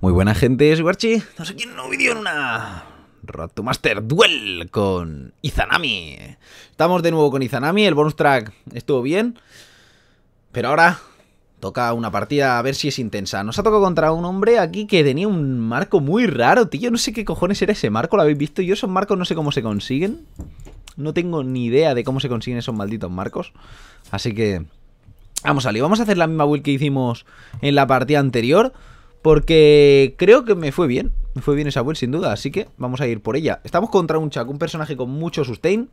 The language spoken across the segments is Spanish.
Muy buena gente, soy No Estamos aquí en un nuevo en una... Road Master Duel con Izanami. Estamos de nuevo con Izanami, el bonus track estuvo bien. Pero ahora toca una partida a ver si es intensa. Nos ha tocado contra un hombre aquí que tenía un marco muy raro, tío. No sé qué cojones era ese marco, lo habéis visto. Yo esos marcos no sé cómo se consiguen. No tengo ni idea de cómo se consiguen esos malditos marcos. Así que... Vamos a salir. Vamos a hacer la misma build que hicimos en la partida anterior. Porque creo que me fue bien. Me fue bien esa build, sin duda. Así que vamos a ir por ella. Estamos contra un Chuck, un personaje con mucho sustain.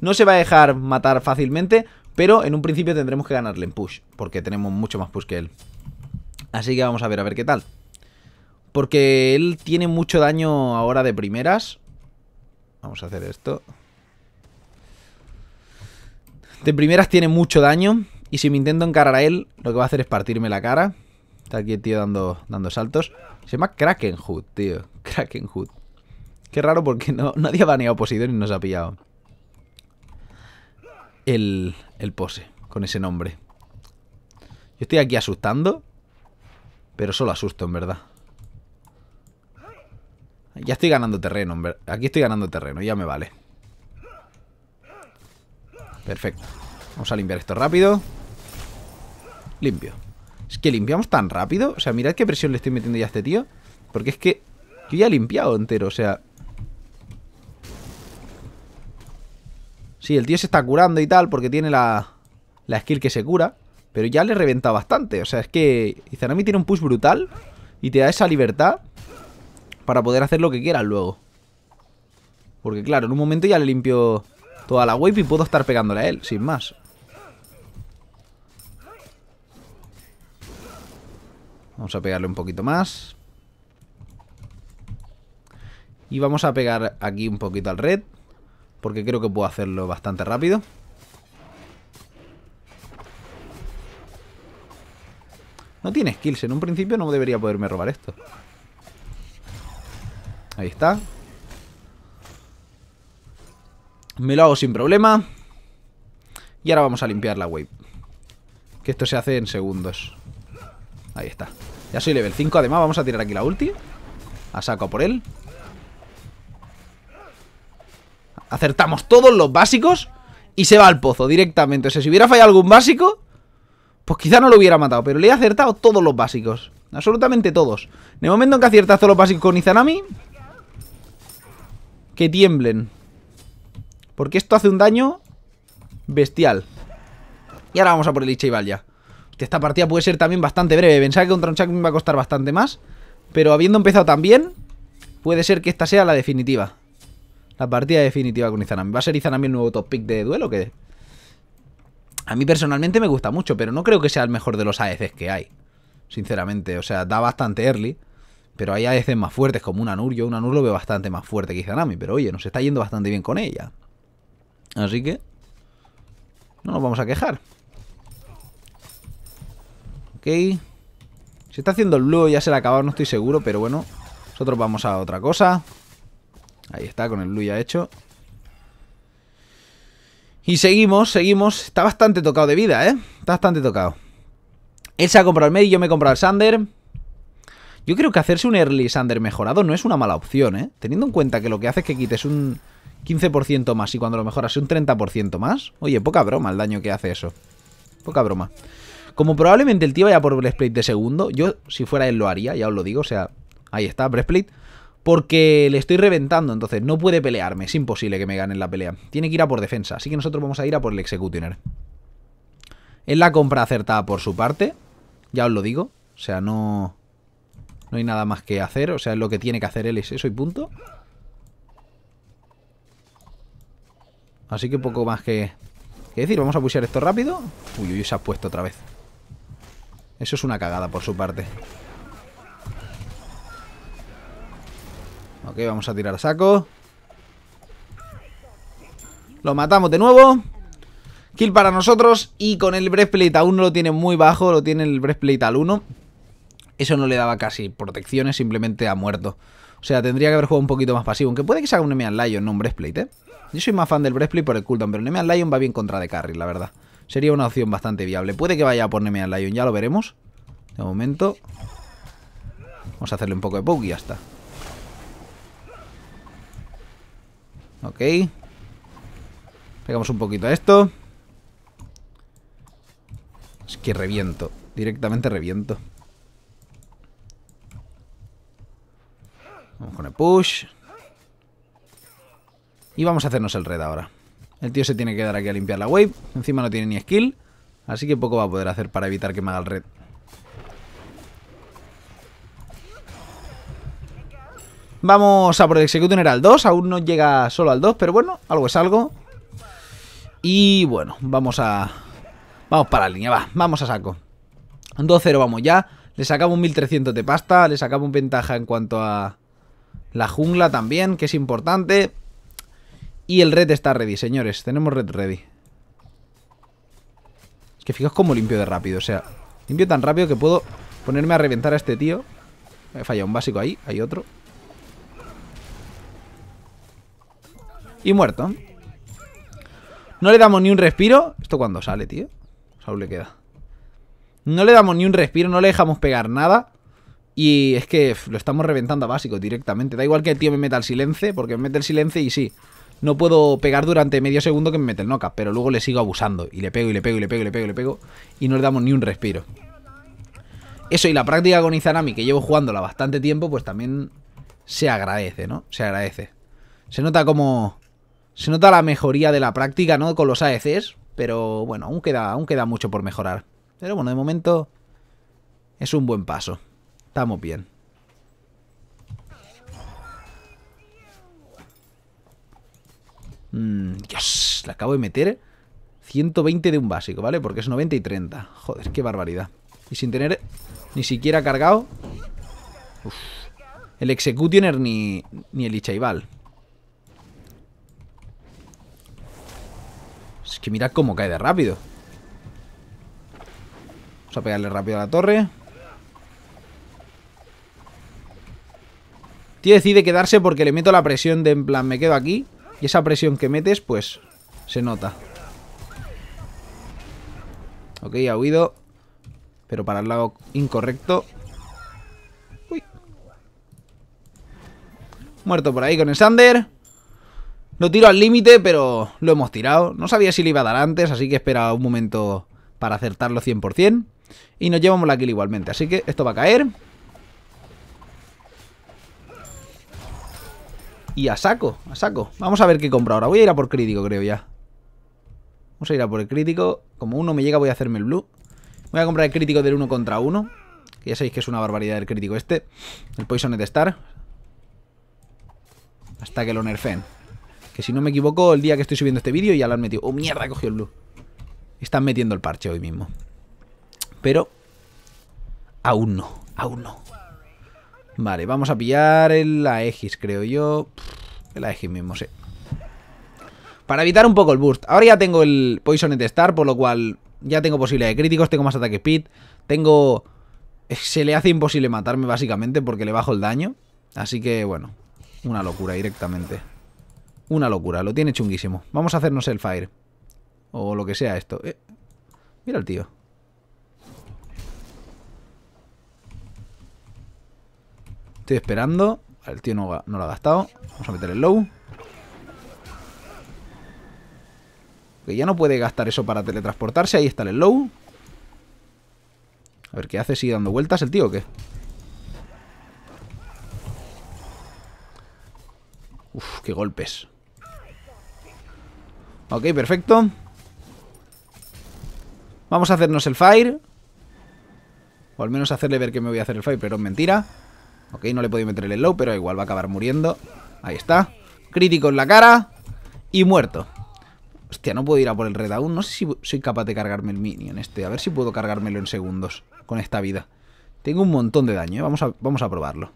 No se va a dejar matar fácilmente. Pero en un principio tendremos que ganarle en push. Porque tenemos mucho más push que él. Así que vamos a ver, a ver qué tal. Porque él tiene mucho daño ahora de primeras. Vamos a hacer esto. De primeras tiene mucho daño. Y si me intento encarar a él, lo que va a hacer es partirme la cara. Está aquí el tío dando, dando saltos. Se llama Krakenhood, tío. Krakenhood. Qué raro porque no, nadie ha baneado Poseidon y nos ha pillado el, el pose con ese nombre. Yo estoy aquí asustando, pero solo asusto, en verdad. Ya estoy ganando terreno, en Aquí estoy ganando terreno, ya me vale. Perfecto. Vamos a limpiar esto rápido. Limpio. Es que limpiamos tan rápido. O sea, mirad qué presión le estoy metiendo ya a este tío. Porque es que yo ya he limpiado entero, o sea... Sí, el tío se está curando y tal porque tiene la, la skill que se cura. Pero ya le reventa bastante. O sea, es que Izanami tiene un push brutal y te da esa libertad para poder hacer lo que quieras luego. Porque claro, en un momento ya le limpio toda la wave y puedo estar pegándole a él, sin más. Vamos a pegarle un poquito más. Y vamos a pegar aquí un poquito al red. Porque creo que puedo hacerlo bastante rápido. No tiene skills. En un principio no debería poderme robar esto. Ahí está. Me lo hago sin problema. Y ahora vamos a limpiar la wave. Que esto se hace en segundos. Ahí está. Ya soy level 5. Además, vamos a tirar aquí la ulti. A saco por él. Acertamos todos los básicos y se va al pozo directamente. O sea, si hubiera fallado algún básico, pues quizá no lo hubiera matado. Pero le he acertado todos los básicos. Absolutamente todos. En el momento en que acierta todos los básicos con Izanami, que tiemblen. Porque esto hace un daño bestial. Y ahora vamos a por el Ichibal ya esta partida puede ser también bastante breve. Pensaba que contra un Chuck me va a costar bastante más. Pero habiendo empezado tan bien, puede ser que esta sea la definitiva. La partida definitiva con Izanami. ¿Va a ser Izanami el nuevo top pick de duelo que A mí personalmente me gusta mucho, pero no creo que sea el mejor de los AECs que hay. Sinceramente, o sea, da bastante early. Pero hay AECs más fuertes como un Anur, Yo una Anur lo veo bastante más fuerte que Izanami. Pero oye, nos está yendo bastante bien con ella. Así que... No nos vamos a quejar. Ok. Se está haciendo el blue, ya se le ha acabado, no estoy seguro, pero bueno. Nosotros vamos a otra cosa. Ahí está, con el blue ya hecho. Y seguimos, seguimos. Está bastante tocado de vida, ¿eh? Está bastante tocado. Él se ha comprado el medio, yo me he comprado el Sander. Yo creo que hacerse un early Sander mejorado no es una mala opción, ¿eh? Teniendo en cuenta que lo que hace es que quites un 15% más y cuando lo mejoras un 30% más. Oye, poca broma el daño que hace eso. Poca broma. Como probablemente el tío vaya por Breastplate de segundo, yo si fuera él lo haría, ya os lo digo, o sea, ahí está, split, Porque le estoy reventando, entonces no puede pelearme, es imposible que me gane la pelea. Tiene que ir a por defensa, así que nosotros vamos a ir a por el Executioner. Es la compra acertada por su parte, ya os lo digo, o sea, no... No hay nada más que hacer, o sea, lo que tiene que hacer él es eso y punto. Así que poco más que, decir. Vamos a pushear esto rápido. Uy, uy, se ha puesto otra vez. Eso es una cagada por su parte. Ok, vamos a tirar saco. Lo matamos de nuevo. Kill para nosotros. Y con el breastplate aún 1 lo tiene muy bajo. Lo tiene el breastplate al 1. Eso no le daba casi protecciones. Simplemente ha muerto. O sea, tendría que haber jugado un poquito más pasivo. Aunque puede que sea un Nemean Lion, no un breastplate, ¿eh? Yo soy más fan del breastplate por el cooldown. Pero el Nemean Lion va bien contra de carry, la verdad sería una opción bastante viable. Puede que vaya a ponerme al Lion, ya lo veremos. De momento. Vamos a hacerle un poco de poke y ya está. Ok. Pegamos un poquito a esto. Es que reviento. Directamente reviento. Vamos con el push. Y vamos a hacernos el red ahora. El tío se tiene que dar aquí a limpiar la wave. Encima no tiene ni skill. Así que poco va a poder hacer para evitar que me haga el red. Vamos a por el Executioner al 2. Aún no llega solo al 2, pero bueno, algo es algo. Y bueno, vamos a... Vamos para la línea, va. Vamos a saco. 2-0 vamos ya. Le sacamos 1300 de pasta. Le sacamos ventaja en cuanto a la jungla también, que es importante. Y el red está ready, señores. Tenemos red ready. Es que fijaos cómo limpio de rápido. O sea, limpio tan rápido que puedo ponerme a reventar a este tío. Me falla un básico ahí. Hay otro. Y muerto. No le damos ni un respiro. ¿Esto cuando sale, tío? Saúl le queda. No le damos ni un respiro, no le dejamos pegar nada. Y es que lo estamos reventando a básico directamente. Da igual que el tío me meta el silencio, porque me mete el silencio y sí no puedo pegar durante medio segundo que me mete el Noca, pero luego le sigo abusando. Y le pego, y le pego, y le pego, y le pego, y le pego. Y no le damos ni un respiro. Eso y la práctica con Izanami, que llevo jugándola bastante tiempo, pues también se agradece, ¿no? Se agradece. Se nota como... Se nota la mejoría de la práctica, ¿no? Con los AECs, pero bueno, aún queda, aún queda mucho por mejorar. Pero bueno, de momento es un buen paso. Estamos bien. Mm, Dios, le acabo de meter 120 de un básico, ¿vale? Porque es 90 y 30. Joder, qué barbaridad. Y sin tener ni siquiera cargado... El Executioner ni, ni el Ichaibal. Es que mira cómo cae de rápido. Vamos a pegarle rápido a la torre. Tío decide quedarse porque le meto la presión de en plan, me quedo aquí. Y esa presión que metes, pues, se nota. Ok, ha huido. Pero para el lado incorrecto. Muerto por ahí con el Sander. Lo tiro al límite, pero lo hemos tirado. No sabía si le iba a dar antes, así que espera un momento para acertarlo 100%. Y nos llevamos la kill igualmente, así que esto va a caer. Y a saco, a saco. Vamos a ver qué compro ahora. Voy a ir a por crítico, creo ya. Vamos a ir a por el crítico. Como uno me llega, voy a hacerme el blue. Voy a comprar el crítico del uno contra uno. Que ya sabéis que es una barbaridad el crítico este. El Poisoned Star. Hasta que lo nerfen. Que si no me equivoco, el día que estoy subiendo este vídeo ya lo han metido. ¡Oh, mierda! Cogió el blue. Están metiendo el parche hoy mismo. Pero... Aún no, aún no. Vale, vamos a pillar el Aegis, creo yo. El Aegis mismo, sí. Para evitar un poco el burst. Ahora ya tengo el Poisoned Star, por lo cual ya tengo posibilidad de críticos, tengo más ataque speed, tengo... Se le hace imposible matarme básicamente porque le bajo el daño. Así que, bueno, una locura directamente. Una locura, lo tiene chunguísimo. Vamos a hacernos el fire. O lo que sea esto. Eh, mira el tío. Estoy esperando. el tío no, lo ha gastado. Vamos a meter el low. Que ya no puede gastar eso para teletransportarse. Ahí está el low. A ver qué hace. ¿Sigue dando vueltas el tío o qué? Uf, qué golpes. Ok, perfecto. Vamos a hacernos el fire. O al menos hacerle ver que me voy a hacer el fire, pero es mentira. Ok, no le he podido meter el low, pero igual va a acabar muriendo. Ahí está. Crítico en la cara. Y muerto. Hostia, no puedo ir a por el red aún. No sé si soy capaz de cargarme el minion este. A ver si puedo cargármelo en segundos con esta vida. Tengo un montón de daño, ¿eh? vamos, a, vamos a probarlo.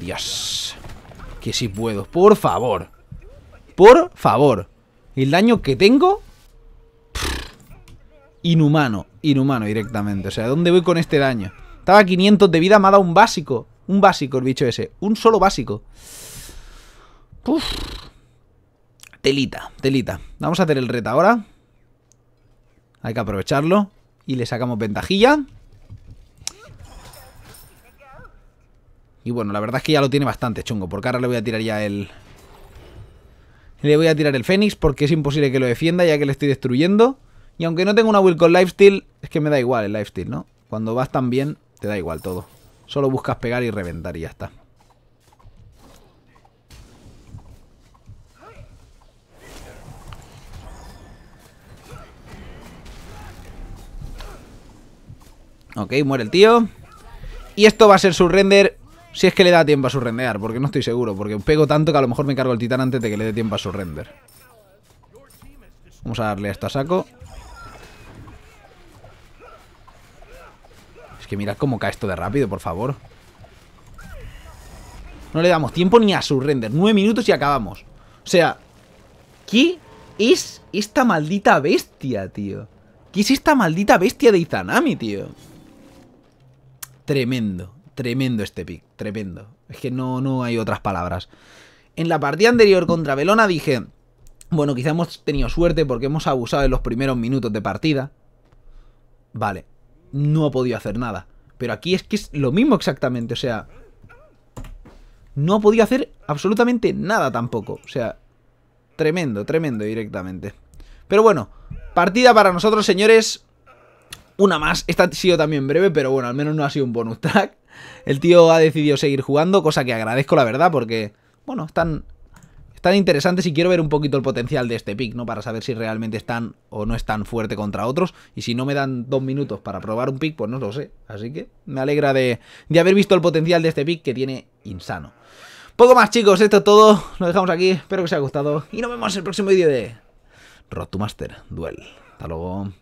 Dios. Que si puedo. Por favor. Por favor. El daño que tengo Inhumano, inhumano directamente. O sea, ¿dónde voy con este daño? Estaba 500 de vida, me ha dado un básico. Un básico el bicho ese. Un solo básico. Telita, telita. Vamos a hacer el reto ahora. Hay que aprovecharlo. Y le sacamos ventajilla. Y bueno, la verdad es que ya lo tiene bastante chungo. Porque ahora le voy a tirar ya el... Le voy a tirar el Fénix porque es imposible que lo defienda ya que le estoy destruyendo. Y aunque no tengo una build con lifesteal, es que me da igual el lifesteal, ¿no? Cuando vas tan bien, te da igual todo. Solo buscas pegar y reventar y ya está. Ok, muere el tío. Y esto va a ser su render si es que le da tiempo a surrender, porque no estoy seguro, porque pego tanto que a lo mejor me cargo el titán antes de que le dé tiempo a surrender. render. Vamos a darle esto a saco. que mirad cómo cae esto de rápido, por favor. No le damos tiempo ni a surrender. Nueve minutos y acabamos. O sea, ¿qué es esta maldita bestia, tío? ¿Qué es esta maldita bestia de Izanami, tío? Tremendo, tremendo este pick, tremendo. Es que no, no hay otras palabras. En la partida anterior contra Belona dije, bueno, quizá hemos tenido suerte porque hemos abusado en los primeros minutos de partida. Vale, no ha podido hacer nada. Pero aquí es que es lo mismo exactamente, o sea... No ha podido hacer absolutamente nada tampoco. O sea, tremendo, tremendo directamente. Pero bueno, partida para nosotros, señores. Una más. Esta ha sido también breve, pero bueno, al menos no ha sido un bonus track. El tío ha decidido seguir jugando, cosa que agradezco, la verdad, porque... Bueno, están Tan interesantes y quiero ver un poquito el potencial de este pick, ¿no? Para saber si realmente están o no están tan fuerte contra otros. Y si no me dan dos minutos para probar un pick, pues no lo sé. Así que me alegra de, haber visto el potencial de este pick que tiene insano. Poco más, chicos. Esto es todo. Lo dejamos aquí. Espero que os haya gustado. Y nos vemos en el próximo vídeo de Rotumaster Master Duel. Hasta luego.